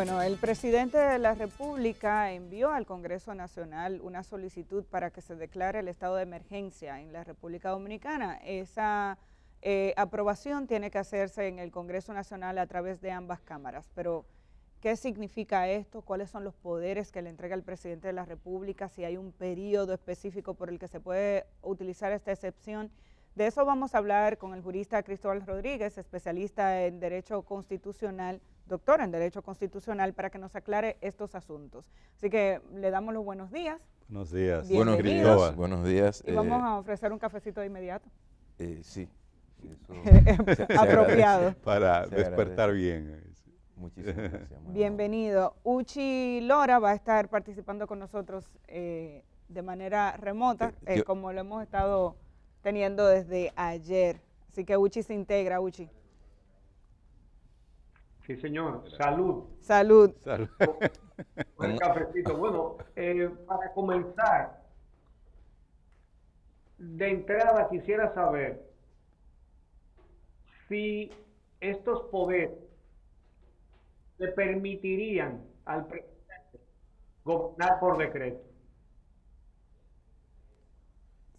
Bueno, el presidente de la República envió al Congreso Nacional una solicitud para que se declare el estado de emergencia en la República Dominicana. Esa eh, aprobación tiene que hacerse en el Congreso Nacional a través de ambas cámaras, pero ¿qué significa esto? ¿Cuáles son los poderes que le entrega el presidente de la República? Si hay un periodo específico por el que se puede utilizar esta excepción. De eso vamos a hablar con el jurista Cristóbal Rodríguez, especialista en Derecho Constitucional doctora en Derecho Constitucional, para que nos aclare estos asuntos. Así que le damos los buenos días. Buenos días. Buenos días. Buenos días. Y vamos eh, a ofrecer un cafecito de inmediato. sí. apropiado. Para despertar bien. Muchísimas gracias. Bienvenido. Uchi Lora va a estar participando con nosotros eh, de manera remota, eh, como lo hemos estado teniendo desde ayer. Así que Uchi se integra, Uchi. Sí, señor. Salud. Salud. Salud. Bueno, eh, para comenzar, de entrada quisiera saber si estos poderes le permitirían al presidente gobernar por decreto.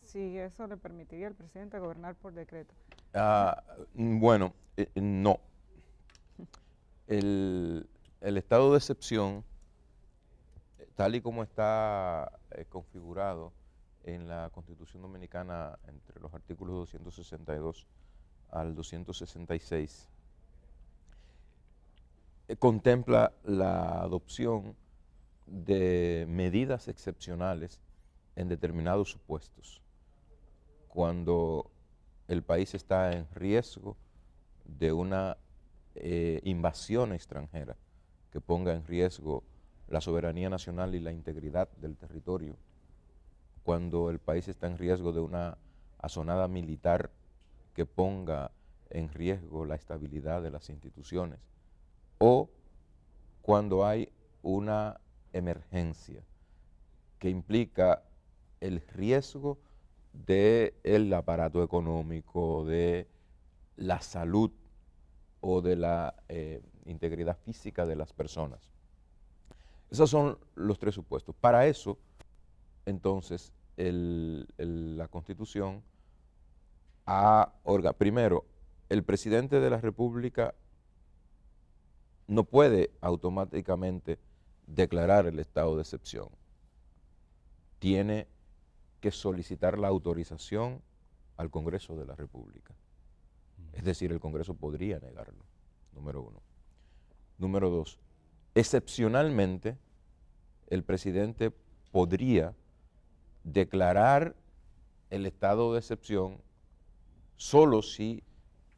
Sí, eso le permitiría al presidente gobernar por decreto. Ah, mm, bueno, eh, no el, estado de excepción, eh, tal y como está eh, configurado en la Constitución Dominicana entre los artículos 262 al 266, eh, contempla la adopción de medidas excepcionales en determinados supuestos, cuando el país está en riesgo de una eh, invasión extranjera que ponga en riesgo la soberanía nacional y la integridad del territorio, cuando el país está en riesgo de una azonada militar que ponga en riesgo la estabilidad de las instituciones, o cuando hay una emergencia que implica el riesgo del aparato económico, de la salud o de la eh, integridad física de las personas. Esos son los tres supuestos. Para eso, entonces, la Constitución ha primero, el presidente de la República no puede automáticamente declarar el estado de excepción. Tiene que solicitar la autorización al Congreso de la República. Es decir, el Congreso podría negarlo, número uno. Número dos, excepcionalmente, el presidente podría declarar el estado de excepción solo si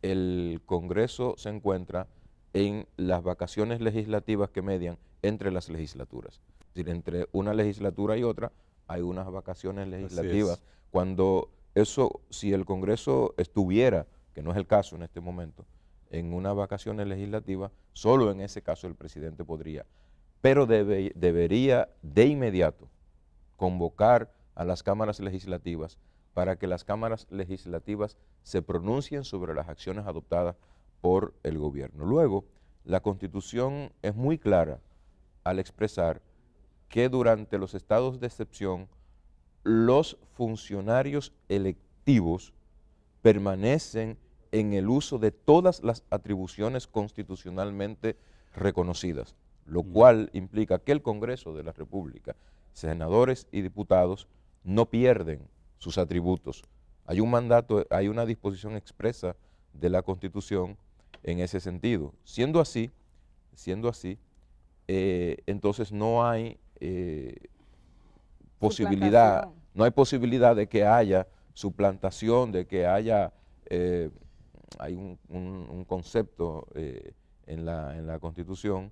el Congreso se encuentra en las vacaciones legislativas que median entre las legislaturas. Es decir, entre una legislatura y otra hay unas vacaciones legislativas. Cuando eso, si el Congreso estuviera que no es el caso en este momento, en una vacaciones legislativa, solo en ese caso el presidente podría, pero debería de inmediato convocar a las cámaras legislativas para que las cámaras legislativas se pronuncien sobre las acciones adoptadas por el gobierno. Luego, la constitución es muy clara al expresar que durante los estados de excepción los funcionarios electivos permanecen en el uso de todas las atribuciones constitucionalmente reconocidas, lo cual implica que el Congreso de la República, senadores y diputados, no pierden sus atributos. Hay un mandato, hay una disposición expresa de la Constitución en ese sentido. Siendo así, siendo así, eh, entonces no hay eh, posibilidad, no hay posibilidad de que haya suplantación, de que haya, eh, hay un, concepto eh, en, la, en la Constitución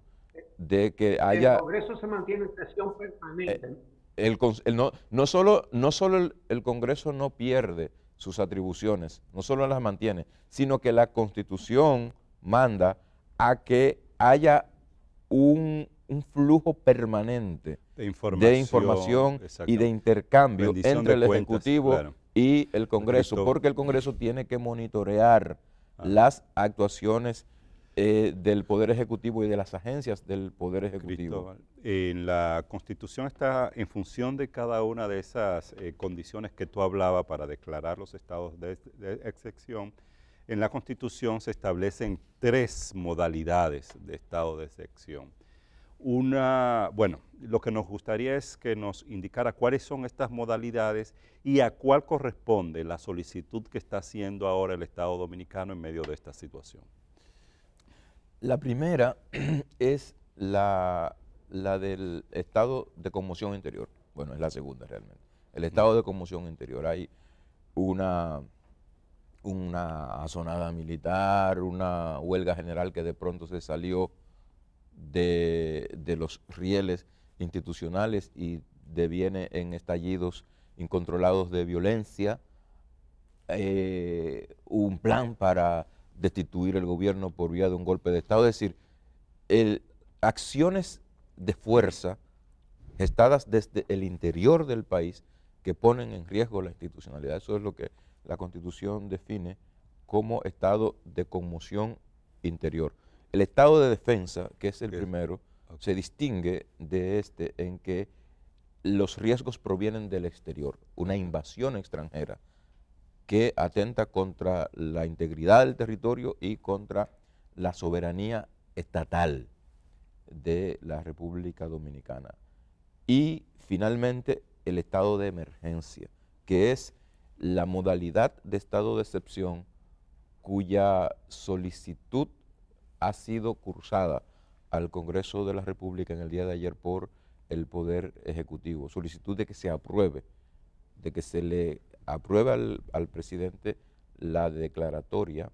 de que haya... El Congreso se mantiene en sesión permanente. Eh, el, no, no solo, no solo el, Congreso no pierde sus atribuciones, no solo las mantiene, sino que la Constitución manda a que haya un, flujo permanente de información, y de intercambio entre el Ejecutivo y el Congreso, porque el Congreso tiene que monitorear ah. las actuaciones eh, del Poder Ejecutivo y de las agencias del Poder Ejecutivo. en la Constitución está en función de cada una de esas eh, condiciones que tú hablabas para declarar los estados de, excepción. En la Constitución se establecen tres modalidades de estado de excepción una, bueno, lo que nos gustaría es que nos indicara cuáles son estas modalidades y a cuál corresponde la solicitud que está haciendo ahora el Estado Dominicano en medio de esta situación. La primera es la, del estado de conmoción interior. Bueno, es la segunda realmente. El estado de conmoción interior. Hay una, una azonada militar, una huelga general que de pronto se salió de, los rieles institucionales y deviene en estallidos incontrolados de violencia, eh, un plan para destituir el gobierno por vía de un golpe de Estado. Es decir, acciones de fuerza gestadas desde el interior del país que ponen en riesgo la institucionalidad. Eso es lo que la Constitución define como estado de conmoción interior el estado de defensa, que es el primero, se distingue de este en que los riesgos provienen del exterior, una invasión extranjera que atenta contra la integridad del territorio y contra la soberanía estatal de la República Dominicana. Y finalmente el estado de emergencia, que es la modalidad de estado de excepción cuya solicitud ha sido cursada al Congreso de la República en el día de ayer por el Poder Ejecutivo. Solicitud de que se apruebe, de que se le apruebe al, presidente la declaratoria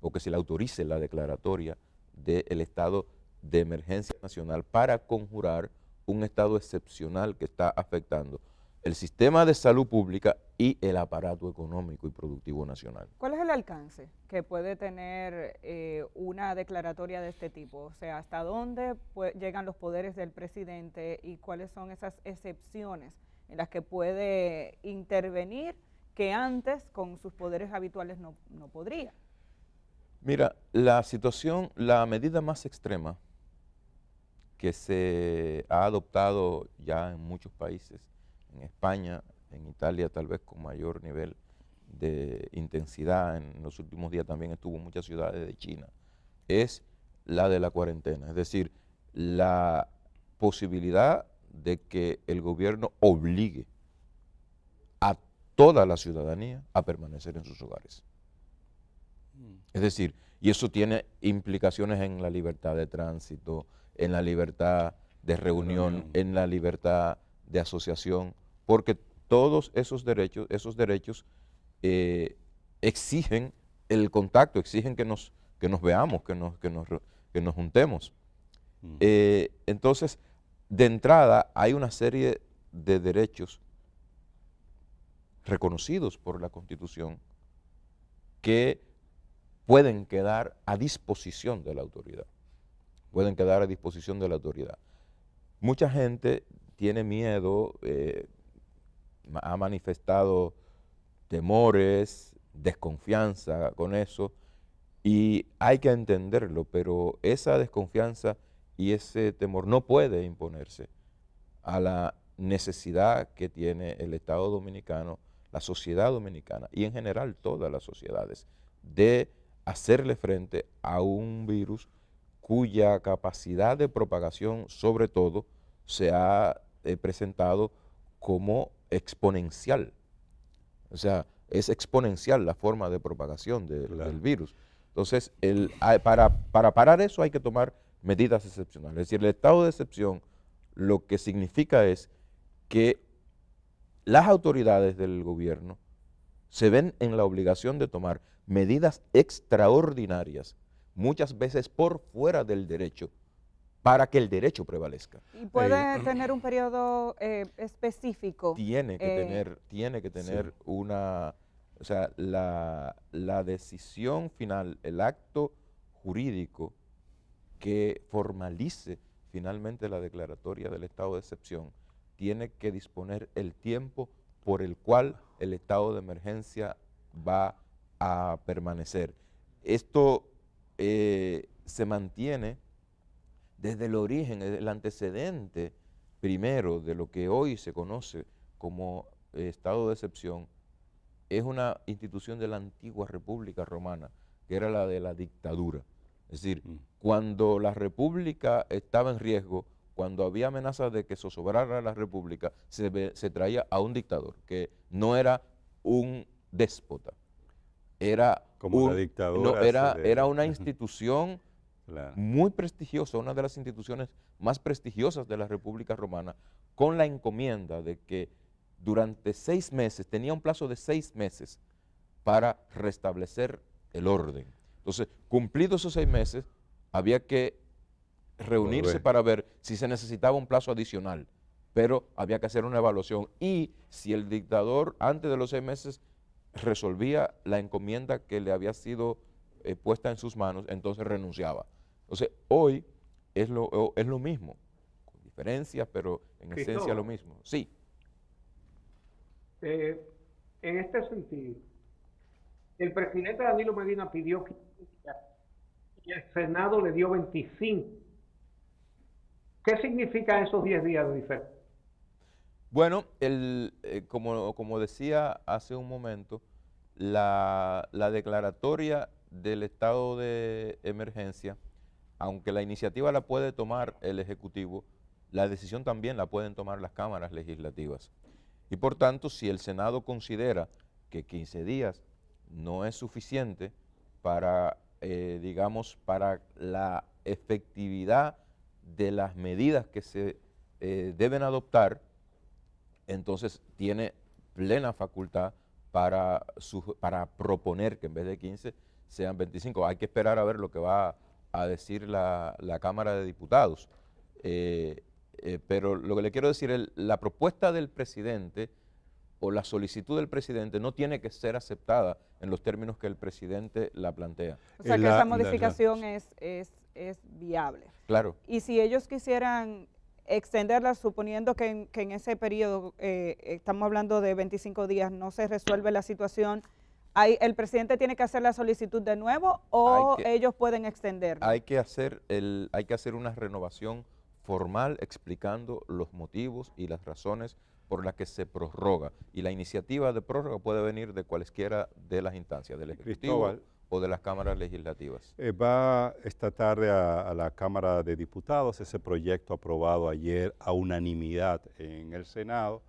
o que se le autorice la declaratoria del estado de emergencia nacional para conjurar un estado excepcional que está afectando el sistema de salud pública y el aparato económico y productivo nacional. ¿Cuál es el alcance que puede tener eh, una declaratoria de este tipo? O sea, ¿hasta dónde llegan los poderes del presidente y cuáles son esas excepciones en las que puede intervenir que antes con sus poderes habituales no, no podría? Mira, la situación, la medida más extrema que se ha adoptado ya en muchos países en España, en Italia tal vez con mayor nivel de intensidad, en los últimos días también estuvo en muchas ciudades de China, es la de la cuarentena, es decir, la posibilidad de que el gobierno obligue a toda la ciudadanía a permanecer en sus hogares. Mm. Es decir, y eso tiene implicaciones en la libertad de tránsito, en la libertad de reunión, en la libertad de asociación porque todos esos derechos, esos derechos eh, exigen el contacto, exigen que nos, que nos veamos, que nos, nos, nos juntemos. Eh, entonces, de entrada hay una serie de derechos reconocidos por la Constitución que pueden quedar a disposición de la autoridad. Pueden quedar a disposición de la autoridad. Mucha gente tiene miedo, eh, ha manifestado temores, desconfianza con eso, y hay que entenderlo, pero esa desconfianza y ese temor no puede imponerse a la necesidad que tiene el Estado dominicano, la sociedad dominicana y en general todas las sociedades de hacerle frente a un virus cuya capacidad de propagación sobre todo se ha eh, presentado como exponencial. O sea, es exponencial la forma de propagación del virus. Entonces, para, para parar eso hay que tomar medidas excepcionales. Es decir, el estado de excepción lo que significa es que las autoridades del gobierno se ven en la obligación de tomar medidas extraordinarias, muchas veces por fuera del derecho, para que el derecho prevalezca. ¿Y puede eh, tener un periodo eh, específico? Tiene que eh, tener, tiene que tener una, o sea, la, la, decisión final, el acto jurídico que formalice finalmente la declaratoria del estado de excepción, tiene que disponer el tiempo por el cual el estado de emergencia va a permanecer. Esto se mantiene desde el origen, el antecedente primero de lo que hoy se conoce como eh, estado de excepción, es una institución de la antigua República Romana, que era la de la dictadura. Es decir, mm. cuando la República estaba en riesgo, cuando había amenazas de que sosobrara la República, se, traía a un dictador, que no era un déspota, Como era una institución muy prestigiosa, una de las instituciones más prestigiosas de la República Romana, con la encomienda de que durante seis meses, tenía un plazo de seis meses para restablecer el orden. Entonces, cumplidos esos seis meses, había que reunirse para ver si se necesitaba un plazo adicional, pero había que hacer una evaluación y si el dictador antes de los seis meses resolvía la encomienda que le había sido eh, puesta en sus manos, entonces renunciaba. Entonces, hoy es lo, es lo mismo, con diferencias, pero en esencia lo mismo. Sí. Eh, en este sentido, el presidente Danilo Medina pidió 15 y el Senado le dio 25. ¿Qué significa esos 10 días de Bueno, el, eh, como, decía hace un momento, la declaratoria del estado de emergencia aunque la iniciativa la puede tomar el Ejecutivo, la decisión también la pueden tomar las cámaras legislativas. Y por tanto, si el Senado considera que 15 días no es suficiente para, eh, digamos, para la efectividad de las medidas que se eh, deben adoptar, entonces tiene plena facultad para, para proponer que en vez de 15 sean 25. Hay que esperar a ver lo que va a a decir la, Cámara de Diputados. Eh, eh, pero lo que le quiero decir es, la propuesta del presidente o la solicitud del presidente no tiene que ser aceptada en los términos que el presidente la plantea. O sea que esa modificación es, es, es, viable. Claro. Y si ellos quisieran extenderla, suponiendo que en, ese periodo, eh, estamos hablando de 25 días, no se resuelve la situación ¿El presidente tiene que hacer la solicitud de nuevo o ellos pueden extender? Hay que, hacer hay que hacer una renovación formal explicando los motivos y las razones por las que se prorroga. Y la iniciativa de prórroga puede venir de cualesquiera de las instancias, del Ejecutivo o de las cámaras legislativas. Eh, va esta tarde a, la Cámara de Diputados ese proyecto aprobado ayer a unanimidad en el Senado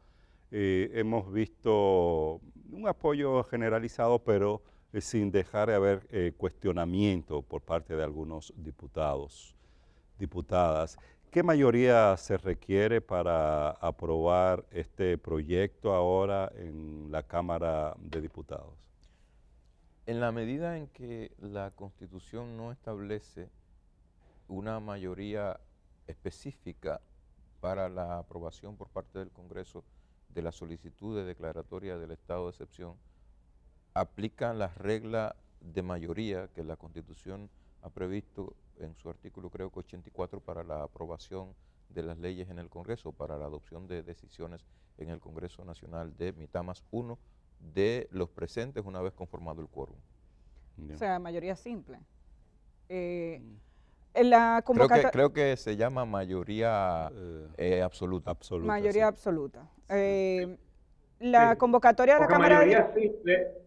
eh, hemos visto un apoyo generalizado, pero eh, sin dejar de haber eh, cuestionamiento por parte de algunos diputados, diputadas. ¿Qué mayoría se requiere para aprobar este proyecto ahora en la Cámara de Diputados? En la medida en que la Constitución no establece una mayoría específica para la aprobación por parte del Congreso de la solicitud de declaratoria del estado de excepción aplican las reglas de mayoría que la Constitución ha previsto en su artículo creo que 84 para la aprobación de las leyes en el Congreso, para la adopción de decisiones en el Congreso Nacional de mitad más uno de los presentes una vez conformado el quórum. O sea, mayoría simple. Mm. Eh, creo que, se llama mayoría eh, eh, absoluta. Mayoría absoluta, eh, la convocatoria de la Cámara de... diputados ¿eh?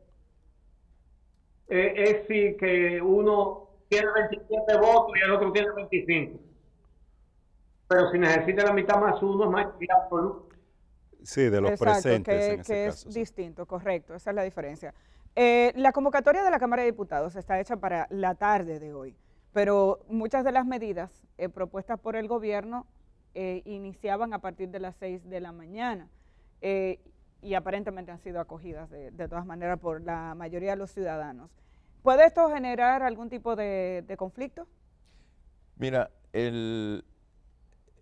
eh, es si que uno tiene 27 votos y el otro tiene 25. Pero si necesita la mitad más uno, es más absoluto. Sí, de los presentes. Que, en ese que es distinto, correcto, esa es la diferencia. Eh, la convocatoria de la Cámara de Diputados está hecha para la tarde de hoy, pero muchas de las medidas eh, propuestas por el gobierno eh, iniciaban a partir de las 6 de la mañana eh, y aparentemente han sido acogidas de, todas maneras por la mayoría de los ciudadanos. ¿Puede esto generar algún tipo de, conflicto? Mira, el,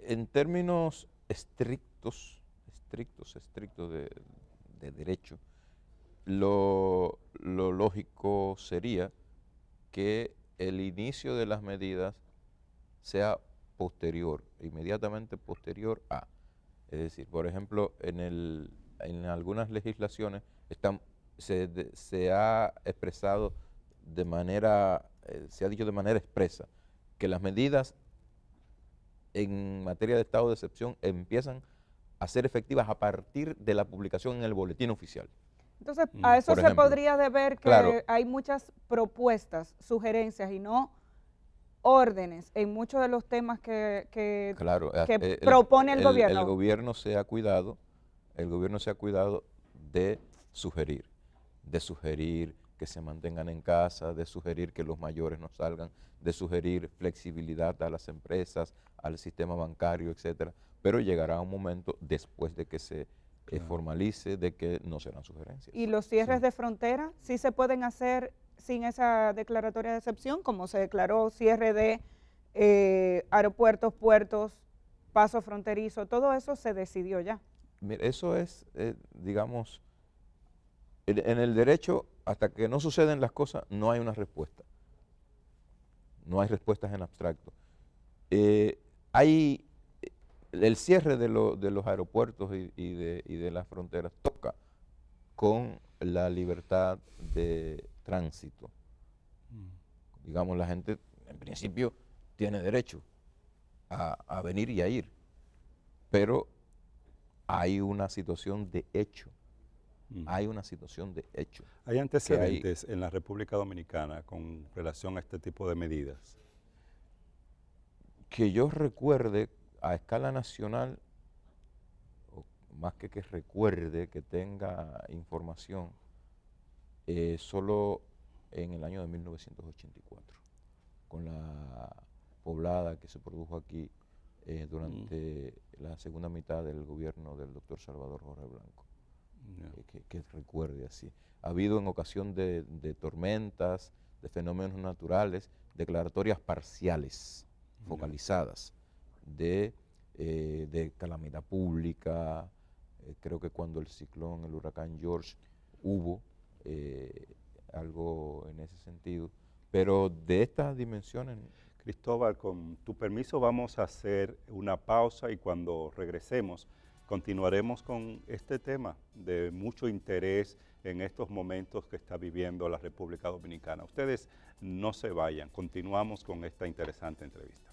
en términos estrictos, estrictos, estrictos de, derecho, lo, lo lógico sería que el inicio de las medidas sea posterior, inmediatamente posterior a. Es decir, por ejemplo, en, el, en algunas legislaciones están, se, ha expresado de manera, eh, se ha dicho de manera expresa, que las medidas en materia de estado de excepción empiezan a ser efectivas a partir de la publicación en el boletín oficial. Entonces, mm. a eso se podría deber que hay muchas propuestas, sugerencias y no órdenes en muchos de los temas que, eh, propone el, gobierno. El gobierno se ha cuidado, el gobierno se ha cuidado de sugerir, de sugerir que se mantengan en casa, de sugerir que los mayores no salgan, de sugerir flexibilidad a las empresas, al sistema bancario, etcétera. Pero llegará un momento después de que se eh, formalice de que no serán sugerencias. ¿Y los cierres de frontera sí se pueden hacer sin esa declaratoria de excepción, como se declaró cierre de eh, aeropuertos, puertos, paso fronterizo, todo eso se decidió ya. Mira, eso es, eh, digamos, en el derecho, hasta que no suceden las cosas, no hay una respuesta. No hay respuestas en abstracto. Eh, hay el cierre de, los aeropuertos y de las fronteras toca con la libertad de tránsito. Mm. Digamos, la gente en principio tiene derecho a, venir y a ir, pero hay una situación de hecho. Mm. Hay una situación de hecho. ¿Hay antecedentes en la República Dominicana con relación a este tipo de medidas? Que yo recuerde a escala nacional, o más que que recuerde que tenga información, eh, solo en el año de 1984, con la poblada que se produjo aquí eh, durante mm. la segunda mitad del gobierno del doctor Salvador Jorge Blanco. Eh, que, recuerde así. Ha habido en ocasión de, tormentas, de fenómenos naturales, declaratorias parciales, focalizadas, de, de, calamidad pública. creo que cuando el ciclón, el huracán George, hubo eh, algo en ese sentido. Pero de estas dimensiones... Cristóbal, con tu permiso vamos a hacer una pausa y cuando regresemos continuaremos con este tema de mucho interés en estos momentos que está viviendo la República Dominicana. Ustedes no se vayan, continuamos con esta interesante entrevista.